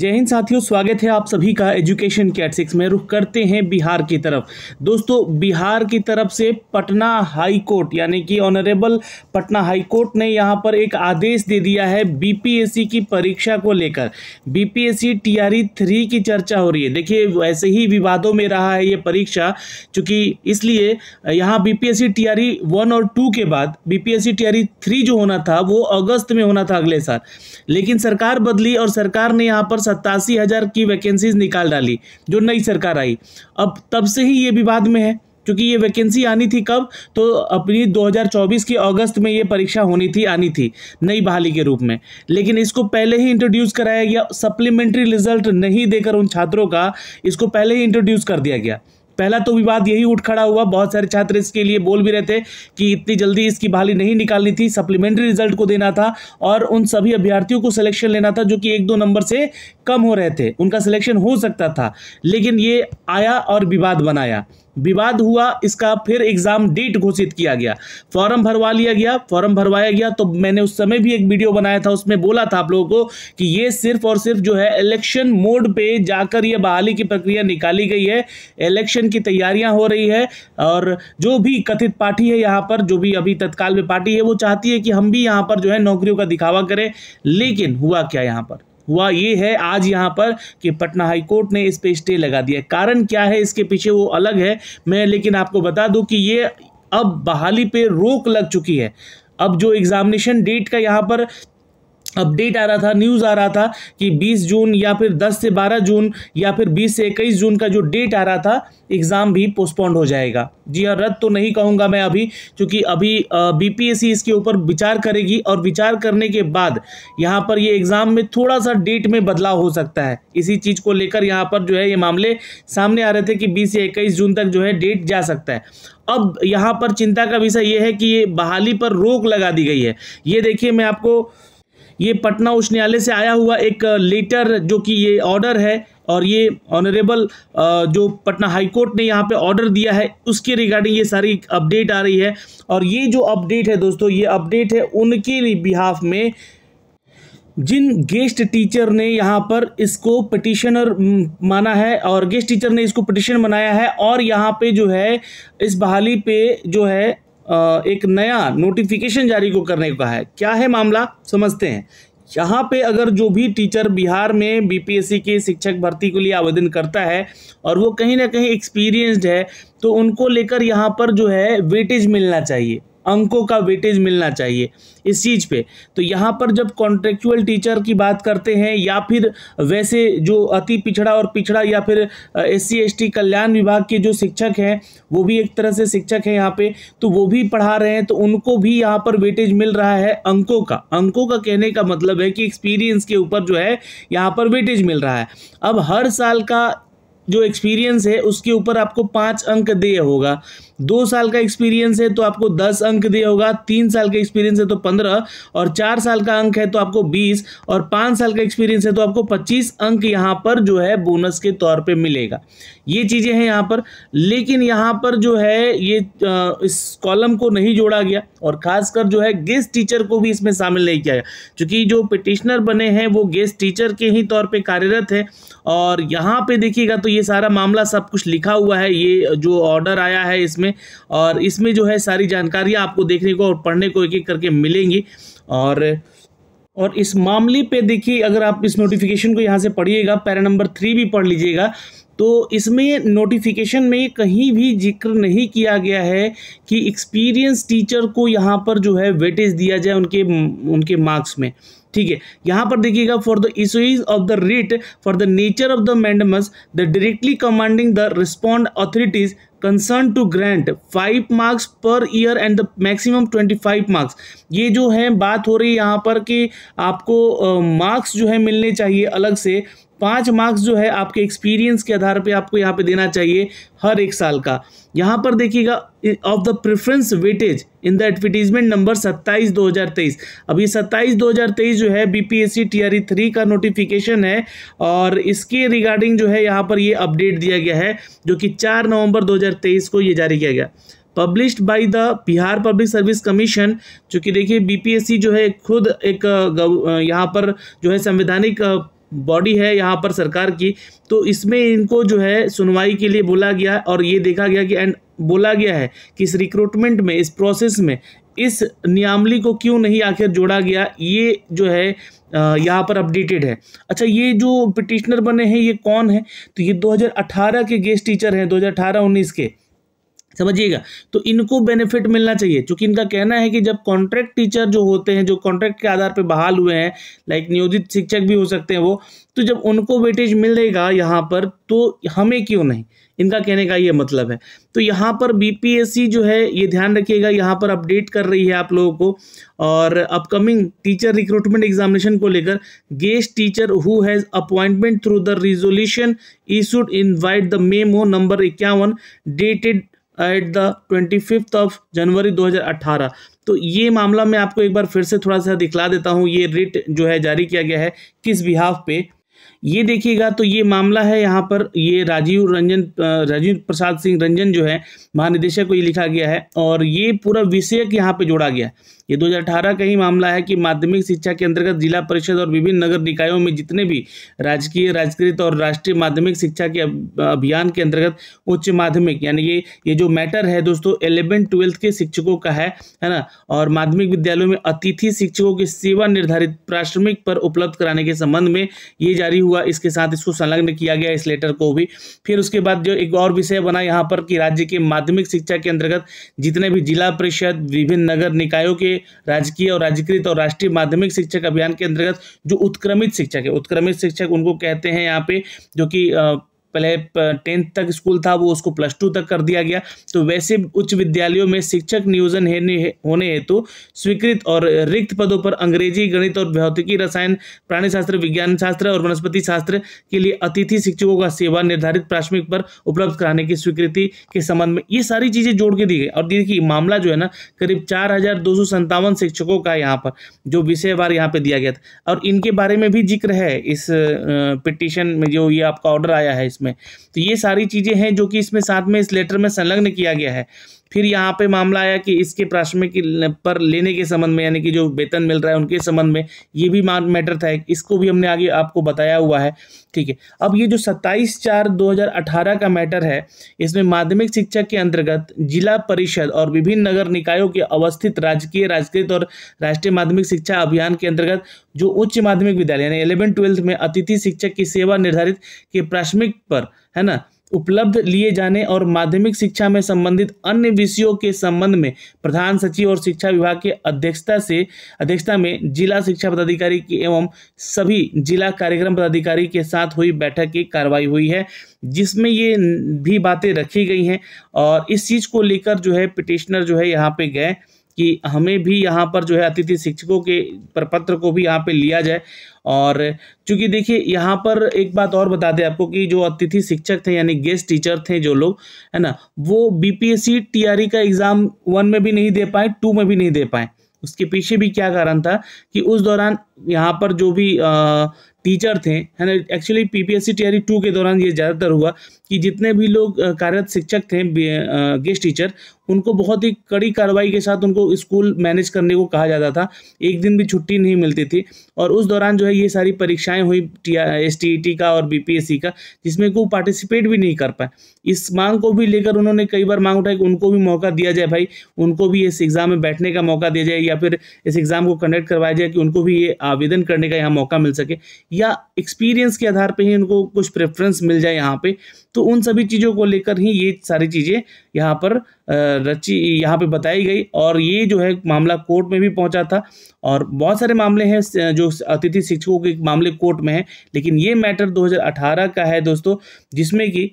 जय हिंद साथियों स्वागत है आप सभी का एजुकेशन कैट सिक्स में रुख करते हैं बिहार की तरफ दोस्तों बिहार की तरफ से पटना हाई कोर्ट यानी कि ऑनरेबल पटना हाई कोर्ट ने यहां पर एक आदेश दे दिया है बीपीएससी की परीक्षा को लेकर बीपीएससी टीआरई थ्री की चर्चा हो रही है देखिए वैसे ही विवादों में रहा है ये परीक्षा चूँकि इसलिए यहाँ बी पी वन और टू के बाद बी पी थ्री जो होना था वो अगस्त में होना था अगले साल लेकिन सरकार बदली और सरकार ने यहाँ पर सत्तासी हज़ार की वैकेंसीज निकाल डाली जो नई सरकार आई अब तब से ही ये विवाद में है क्योंकि ये वैकेंसी आनी थी कब तो अपनी 2024 की अगस्त में ये परीक्षा होनी थी आनी थी नई बहाली के रूप में लेकिन इसको पहले ही इंट्रोड्यूस कराया गया सप्लीमेंट्री रिजल्ट नहीं देकर उन छात्रों का इसको पहले ही इंट्रोड्यूस कर दिया गया पहला तो विवाद यही उठ खड़ा हुआ बहुत सारे छात्र इसके लिए बोल भी रहे थे कि इतनी जल्दी इसकी बहाली नहीं निकालनी थी सप्लीमेंट्री रिजल्ट को देना था और उन सभी अभ्यर्थियों को सिलेक्शन लेना था जो कि एक दो नंबर से कम हो रहे थे उनका सिलेक्शन हो सकता था लेकिन ये आया और विवाद बनाया विवाद हुआ इसका फिर एग्जाम डेट घोषित किया गया फॉर्म भरवा लिया गया फॉर्म भरवाया गया तो मैंने उस समय भी एक वीडियो बनाया था उसमें बोला था आप लोगों को कि ये सिर्फ और सिर्फ जो है इलेक्शन मोड पे जाकर ये बहाली की प्रक्रिया निकाली गई है इलेक्शन की तैयारियां हो रही है और जो भी कथित पार्टी है यहाँ पर जो भी अभी तत्काल में पार्टी है वो चाहती है कि हम भी यहाँ पर जो है नौकरियों का दिखावा करें लेकिन हुआ क्या यहाँ पर हुआ ये है आज यहाँ पर कि पटना हाईकोर्ट ने इस पे स्टे लगा दिया कारण क्या है इसके पीछे वो अलग है मैं लेकिन आपको बता दूँ कि ये अब बहाली पे रोक लग चुकी है अब जो एग्जामिनेशन डेट का यहाँ पर अपडेट आ रहा था न्यूज़ आ रहा था कि 20 जून या फिर 10 से 12 जून या फिर 20 से 21 जून का जो डेट आ रहा था एग्ज़ाम भी पोस्टपोन्ड हो जाएगा जी हाँ रद्द तो नहीं कहूँगा मैं अभी क्योंकि अभी बीपीएससी इसके ऊपर विचार करेगी और विचार करने के बाद यहाँ पर ये एग्ज़ाम में थोड़ा सा डेट में बदलाव हो सकता है इसी चीज़ को लेकर यहाँ पर जो है ये मामले सामने आ रहे थे कि बीस से इक्कीस जून तक जो है डेट जा सकता है अब यहाँ पर चिंता का विषय ये है कि ये बहाली पर रोक लगा दी गई है ये देखिए मैं आपको ये पटना उच्च न्यायालय से आया हुआ एक लेटर जो कि ये ऑर्डर है और ये ऑनरेबल जो पटना हाई कोर्ट ने यहाँ पे ऑर्डर दिया है उसके रिगार्डिंग ये सारी अपडेट आ रही है और ये जो अपडेट है दोस्तों ये अपडेट है उनके बिहाफ में जिन गेस्ट टीचर ने यहाँ पर इसको पटिशनर माना है और गेस्ट टीचर ने इसको पटिशन बनाया है और यहाँ पे जो है इस बहाली पे जो है एक नया नोटिफिकेशन जारी को करने का है क्या है मामला समझते हैं यहाँ पे अगर जो भी टीचर बिहार में बीपीएससी के शिक्षक भर्ती के लिए आवेदन करता है और वो कहीं ना कहीं एक्सपीरियंस्ड है तो उनको लेकर यहाँ पर जो है वेटेज मिलना चाहिए अंकों का वेटेज मिलना चाहिए इस चीज़ पे तो यहाँ पर जब कॉन्ट्रेक्चुअल टीचर की बात करते हैं या फिर वैसे जो अति पिछड़ा और पिछड़ा या फिर एस सी कल्याण विभाग के जो शिक्षक हैं वो भी एक तरह से शिक्षक हैं यहाँ पे तो वो भी पढ़ा रहे हैं तो उनको भी यहाँ पर वेटेज मिल रहा है अंकों का अंकों का कहने का मतलब है कि एक्सपीरियंस के ऊपर जो है यहाँ पर वेटेज मिल रहा है अब हर साल का जो एक्सपीरियंस है उसके ऊपर आपको पाँच अंक दिए होगा दो साल का एक्सपीरियंस है तो आपको दस अंक दिया होगा तीन साल का एक्सपीरियंस है तो पंद्रह और चार साल का अंक है तो आपको बीस और पाँच साल का एक्सपीरियंस है तो आपको पच्चीस अंक यहाँ पर जो है बोनस के तौर पे मिलेगा ये चीज़ें हैं यहाँ पर लेकिन यहाँ पर जो है ये इस कॉलम को नहीं जोड़ा गया और खासकर जो है गेस्ट टीचर को भी इसमें शामिल नहीं किया गया क्योंकि जो पिटिशनर बने हैं वो गेस्ट टीचर के ही तौर पर कार्यरत है और यहाँ पर देखिएगा तो ये सारा मामला सब कुछ लिखा हुआ है ये जो ऑर्डर आया है इसमें में और इसमें जो है सारी जानकारियाँ आपको देखने को और पढ़ने को एक एक करके मिलेंगी और और इस मामले पे देखिए अगर आप इस नोटिफिकेशन को यहाँ से पढ़िएगा पैरा नंबर थ्री भी पढ़ लीजिएगा तो इसमें नोटिफिकेशन में कहीं भी जिक्र नहीं किया गया है कि एक्सपीरियंस टीचर को यहाँ पर जो है वेटेज दिया जाए उनके उनके मार्क्स में ठीक है यहाँ पर देखिएगा for the issues of the writ for the nature of the mandamus the directly commanding the respond authorities concern to grant five marks per year and the maximum twenty five marks ये जो है बात हो रही है यहाँ पर कि आपको मार्क्स uh, जो है मिलने चाहिए अलग से पाँच मार्क्स जो है आपके एक्सपीरियंस के आधार पे आपको यहाँ पे देना चाहिए हर एक साल का यहाँ पर देखिएगा of the preference weightage in the advertisement number 27 2023 अब ये 27 2023 जो है बीपीएससी टीआरई थ्री का नोटिफिकेशन है और इसके रिगार्डिंग जो है यहाँ पर ये अपडेट दिया गया है जो कि 4 नवंबर 2023 को ये जारी किया गया published by the Bihar public service commission जो कि देखिए बीपीएससी जो है खुद एक यहाँ पर जो है संवैधानिक बॉडी है यहाँ पर सरकार की तो इसमें इनको जो है सुनवाई के लिए बोला गया और ये देखा गया कि एंड बोला गया है कि इस रिक्रूटमेंट में इस प्रोसेस में इस नियामली को क्यों नहीं आखिर जोड़ा गया ये जो है यहाँ पर अपडेटेड है अच्छा ये जो पिटिशनर बने हैं ये कौन है तो ये 2018 के गेस्ट टीचर हैं 2018-19 के समझिएगा तो इनको बेनिफिट मिलना चाहिए चूंकि इनका कहना है कि जब कॉन्ट्रैक्ट टीचर जो होते हैं जो कॉन्ट्रैक्ट के आधार पर बहाल हुए हैं लाइक नियोजित शिक्षक भी हो सकते हैं वो तो जब उनको वेटेज मिलेगा यहाँ पर तो हमें क्यों नहीं इनका कहने का ये मतलब है तो यहाँ पर बीपीएससी जो है ये ध्यान रखिएगा यहाँ पर अपडेट कर रही है आप लोगों को और अपकमिंग टीचर रिक्रूटमेंट एग्जामिनेशन को लेकर guest teacher who has appointment through the resolution ई should invite the memo number इक्यावन dated at the twenty fifth of January 2018 तो ये मामला मैं आपको एक बार फिर से थोड़ा सा दिखला देता हूँ ये रिट जो है जारी किया गया है किस बिहाफ पे ये देखिएगा तो ये मामला है यहाँ पर ये राजीव रंजन राजीव प्रसाद सिंह रंजन जो है महानिदेशक को ये लिखा गया है और ये पूरा विषयक यहाँ पे जोड़ा गया ये 2018 का ही मामला है कि माध्यमिक शिक्षा के अंतर्गत जिला परिषद और विभिन्न नगर निकायों में जितने भी राजकीय राजकृत और राष्ट्रीय माध्यमिक शिक्षा के अभियान के अंतर्गत उच्च माध्यमिक यानी ये ये जो मैटर है दोस्तों एलेवन ट्वेल्थ के शिक्षकों का है है ना और माध्यमिक विद्यालयों में अतिथि शिक्षकों की सेवा निर्धारित प्राथमिक पर उपलब्ध कराने के संबंध में ये जारी हुआ इसके साथ इसको संलग्न किया गया इस लेटर को भी फिर उसके बाद जो एक और विषय बना यहाँ पर कि राज्य के माध्यमिक शिक्षा के अंतर्गत जितने भी जिला परिषद विभिन्न नगर निकायों के राजकीय और राजकृत और राष्ट्रीय माध्यमिक शिक्षक अभियान के अंतर्गत जो उत्क्रमित शिक्षक है उत्क्रमित शिक्षक उनको कहते हैं यहाँ पे जो कि पहले टेंथ तक स्कूल था वो उसको प्लस टू तक कर दिया गया तो वैसे उच्च विद्यालयों में शिक्षक नियोजन होने हेतु स्वीकृत और रिक्त पदों पर अंग्रेजी गणित और भौतिकी रसायन प्राणी शास्त्र विज्ञान शास्त्र और वनस्पति शास्त्र के लिए अतिथि शिक्षकों का सेवा निर्धारित प्राथमिक पर उपलब्ध कराने की स्वीकृति के संबंध में ये सारी चीज़ें जोड़ के दी गई और देखिए मामला जो है ना करीब चार शिक्षकों का यहाँ पर जो विषयवार यहाँ पर दिया गया था और इनके बारे में भी जिक्र है इस पिटिशन में जो ये आपका ऑर्डर आया है इसमें तो ये सारी चीज़ें हैं जो कि इसमें साथ में इस लेटर में संलग्न किया गया है फिर यहाँ पे मामला आया कि इसके प्राथमिक पर लेने के संबंध में यानी कि जो वेतन मिल रहा है उनके संबंध में ये भी मैटर था इसको भी हमने आगे आपको बताया हुआ है ठीक है अब ये जो 27 चार 2018 का मैटर है इसमें माध्यमिक शिक्षा के अंतर्गत जिला परिषद और विभिन्न नगर निकायों के अवस्थित राजकीय राजकृत और राष्ट्रीय माध्यमिक शिक्षा अभियान के अंतर्गत जो उच्च माध्यमिक विद्यालय यानी इलेवन ट्वेल्थ में अतिथि शिक्षक की सेवा निर्धारित के प्राथमिक पर है ना उपलब्ध लिए जाने और माध्यमिक शिक्षा में संबंधित अन्य विषयों के संबंध में प्रधान सचिव और शिक्षा विभाग के अध्यक्षता से अध्यक्षता में जिला शिक्षा पदाधिकारी एवं सभी जिला कार्यक्रम पदाधिकारी के साथ हुई बैठक की कार्रवाई हुई है जिसमें ये भी बातें रखी गई हैं और इस चीज़ को लेकर जो है पिटिशनर जो है यहाँ पे गए कि हमें भी यहाँ पर जो है अतिथि शिक्षकों के प्रपत्र को भी यहाँ पे लिया जाए और चूंकि देखिए यहाँ पर एक बात और बता दें आपको कि जो अतिथि शिक्षक थे यानी गेस्ट टीचर थे जो लोग है ना वो बीपीएससी टीआरई e का एग्ज़ाम वन में भी नहीं दे पाए टू में भी नहीं दे पाए उसके पीछे भी क्या कारण था कि उस दौरान यहाँ पर जो भी टीचर थे है ना एक्चुअली पीपीएससी टीआरई टू के दौरान ये ज़्यादातर हुआ कि जितने भी लोग कार्यरत शिक्षक थे गेस्ट टीचर उनको बहुत ही कड़ी कार्रवाई के साथ उनको स्कूल मैनेज करने को कहा जाता था एक दिन भी छुट्टी नहीं मिलती थी और उस दौरान जो है ये सारी परीक्षाएं हुई टी एस टी टी का और बी का जिसमें को पार्टिसिपेट भी नहीं कर पाए इस मांग को भी लेकर उन्होंने कई बार मांग उठाई कि उनको भी मौका दिया जाए भाई उनको भी इस एग्ज़ाम में बैठने का मौका दिया जाए या फिर इस एग्ज़ाम को कंडक्ट करवाया जाए कि उनको भी ये आवेदन करने का यहाँ मौका मिल सके या एक्सपीरियंस के आधार पे ही उनको कुछ प्रेफरेंस मिल जाए यहाँ पे तो उन सभी चीज़ों को लेकर ही ये सारी चीज़ें यहाँ पर रची यहाँ पे बताई गई और ये जो है मामला कोर्ट में भी पहुँचा था और बहुत सारे मामले हैं जो अतिथि शिक्षकों के मामले कोर्ट में हैं लेकिन ये मैटर दो का है दोस्तों जिसमें कि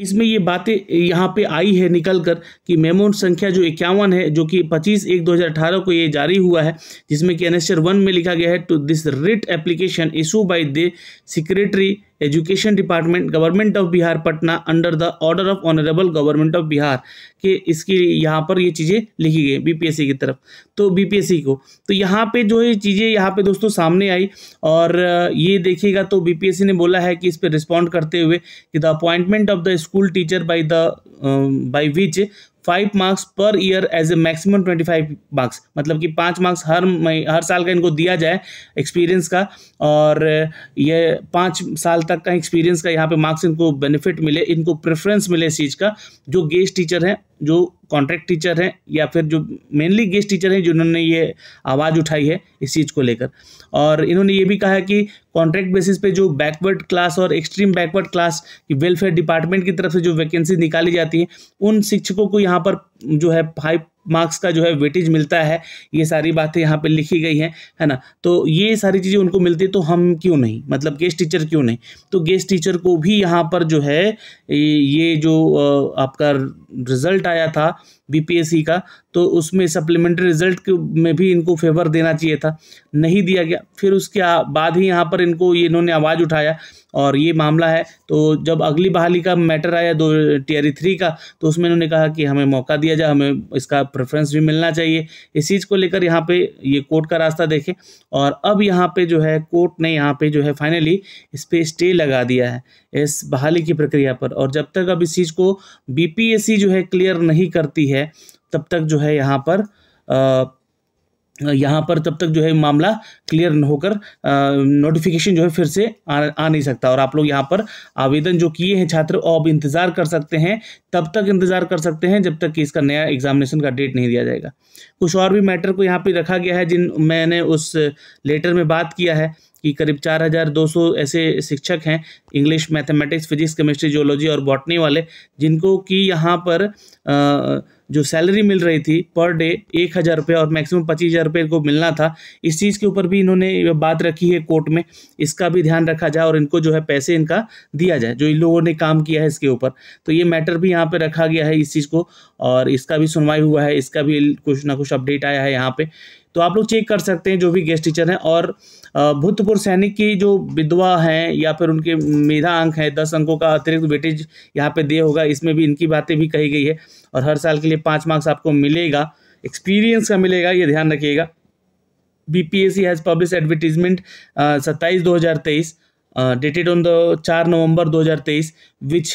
इसमें ये बातें यहाँ पे आई है निकल कर कि मेमो संख्या जो इक्यावन है जो कि 25 एक 2018 को ये जारी हुआ है जिसमें कि एनएसआर वन में लिखा गया है to this writ application issue by the secretary education department government of Bihar Patna under the order of honourable government of Bihar के इसकी यहाँ पर ये चीज़ें लिखी गई बीपीएससी की तरफ तो बीपीएससी को तो यहाँ पे जो ये चीज़ें यहाँ पे दोस्तों सामने आई और ये देखिएगा तो बीपीएससी ने बोला है कि इस पर रिस्पॉन्ड करते हुए कि the appointment of the school teacher by the by which five marks per year as a maximum twenty five marks मतलब कि पाँच मार्क्स हर हर साल का इनको दिया जाए एक्सपीरियंस का और ये पाँच साल तक का एक्सपीरियंस का यहाँ पे मार्क्स इनको बेनिफिट मिले इनको प्रेफरेंस मिले इस चीज़ का जो गेस्ट टीचर हैं जो कॉन्ट्रैक्ट टीचर हैं या फिर जो मेनली गेस्ट टीचर हैं जिन्होंने ये आवाज़ उठाई है इस चीज़ को लेकर और इन्होंने ये भी कहा है कि कॉन्ट्रैक्ट बेसिस पे जो बैकवर्ड क्लास और एक्सट्रीम बैकवर्ड क्लास की वेलफेयर डिपार्टमेंट की तरफ से जो वैकेंसी निकाली जाती है उन शिक्षकों को यहाँ पर जो है हाई मार्क्स का जो है वेटेज मिलता है ये सारी बातें यहाँ पे लिखी गई हैं है ना तो ये सारी चीज़ें उनको मिलती तो हम क्यों नहीं मतलब गेस्ट टीचर क्यों नहीं तो गेस्ट टीचर को भी यहाँ पर जो है ये जो आपका रिजल्ट आया था बीपीएससी का तो उसमें सप्लीमेंट्री रिजल्ट में भी इनको फेवर देना चाहिए था नहीं दिया गया फिर उसके बाद ही यहाँ पर इनको ये इन्होंने आवाज़ उठाया और ये मामला है तो जब अगली बहाली का मैटर आया दो टीआरई थ्री का तो उसमें इन्होंने कहा कि हमें मौका दिया जाए हमें इसका प्रेफरेंस भी मिलना चाहिए इस चीज़ को लेकर यहाँ पे ये कोर्ट का रास्ता देखें और अब यहाँ पे जो है कोर्ट ने यहाँ पे जो है फाइनली इस पर स्टे लगा दिया है इस बहाली की प्रक्रिया पर और जब तक अब इस चीज़ को बी जो है क्लियर नहीं करती है है तब तक जो है यहाँ पर यहाँ पर तब तक जो है मामला क्लियर होकर नोटिफिकेशन जो है फिर से आ, आ नहीं सकता और आप लोग यहाँ पर आवेदन जो किए हैं छात्र अब इंतज़ार कर सकते हैं तब तक इंतज़ार कर सकते हैं जब तक कि इसका नया एग्जामिनेशन का डेट नहीं दिया जाएगा कुछ और भी मैटर को यहाँ पे रखा गया है जिन मैंने उस लेटर में बात किया है कि करीब 4,200 ऐसे शिक्षक हैं English mathematics physics chemistry geology और बॉटनी वाले जिनको कि यहाँ पर आ, जो सैलरी मिल रही थी पर डे एक हज़ार रुपये और मैक्सिमम पच्चीस हज़ार रुपये को मिलना था इस चीज़ के ऊपर भी इन्होंने बात रखी है कोर्ट में इसका भी ध्यान रखा जाए और इनको जो है पैसे इनका दिया जाए जो इन लोगों ने काम किया है इसके ऊपर तो ये मैटर भी यहाँ पर रखा गया है इस चीज़ को और इसका भी सुनवाई हुआ है इसका भी कुछ ना कुछ अपडेट आया है यहाँ पर तो आप लोग चेक कर सकते हैं जो भी गेस्ट टीचर हैं और भूतपूर्व सैनिक की जो विधवा हैं या फिर उनके मेधा अंक हैं दस अंकों का अतिरिक्त वेटेज यहाँ पे दे होगा इसमें भी इनकी बातें भी कही गई है और हर साल के लिए पाँच मार्क्स आपको मिलेगा एक्सपीरियंस का मिलेगा ये ध्यान रखिएगा B P S C has publish advertisement सत्ताईस दो हज़ार तेईस डेटेड ऑन द चार नवंबर हज़ार which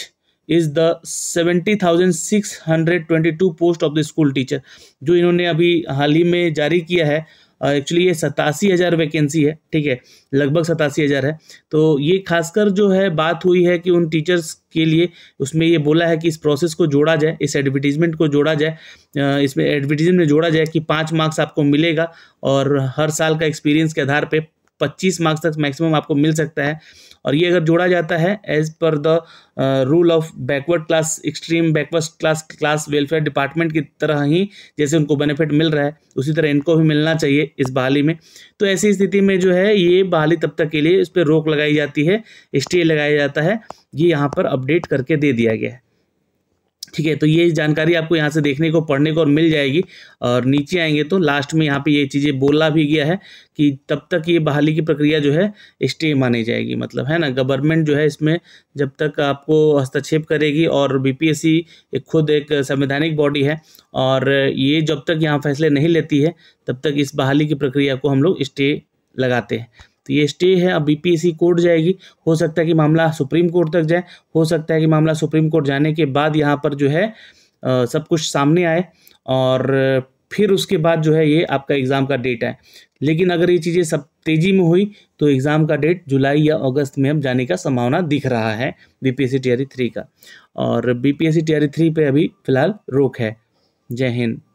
is the seventy thousand six hundred twenty two post of the school teacher जो इन्होंने अभी हाल ही में जारी किया है एक्चुअली ये सतासी हज़ार वैकेंसी है ठीक है लगभग सतासी हज़ार है तो ये खासकर जो है बात हुई है कि उन टीचर्स के लिए उसमें ये बोला है कि इस प्रोसेस को जोड़ा जाए इस एडवर्टीजमेंट को जोड़ा जाए इसमें एडवर्टीजमेंट में जोड़ा जाए कि पाँच मार्क्स आपको मिलेगा और हर साल का एक्सपीरियंस के आधार पर पच्चीस मार्क्स तक मैक्सिमम आपको मिल सकता है और ये अगर जोड़ा जाता है as per the rule of backward class extreme backward class class welfare department की तरह ही जैसे उनको बेनिफिट मिल रहा है उसी तरह इनको भी मिलना चाहिए इस बहाली में तो ऐसी स्थिति में जो है ये बहाली तब तक के लिए इस पर रोक लगाई जाती है स्टे लगाया जाता है ये यहाँ पर अपडेट करके दे दिया गया है ठीक है तो ये जानकारी आपको यहाँ से देखने को पढ़ने को और मिल जाएगी और नीचे आएंगे तो लास्ट में यहाँ पे ये चीज़ें बोला भी गया है कि तब तक ये बहाली की प्रक्रिया जो है स्टे मानी जाएगी मतलब है ना गवर्नमेंट जो है इसमें जब तक आपको हस्तक्षेप करेगी और बीपीएससी एक खुद एक संवैधानिक बॉडी है और ये जब तक यहाँ फैसले नहीं लेती है तब तक इस बहाली की प्रक्रिया को हम लोग स्टे लगाते हैं तो ये स्टे है अब बीपीएससी कोर्ट जाएगी हो सकता है कि मामला सुप्रीम कोर्ट तक जाए हो सकता है कि मामला सुप्रीम कोर्ट जाने के बाद यहाँ पर जो है आ, सब कुछ सामने आए और फिर उसके बाद जो है ये आपका एग्ज़ाम का डेट है लेकिन अगर ये चीज़ें सब तेज़ी में हुई तो एग्ज़ाम का डेट जुलाई या अगस्त में अब जाने का संभावना दिख रहा है बी सी टीआरई थ्री का और सी टीआरई थ्री पर अभी फ़िलहाल रोक है जय हिंद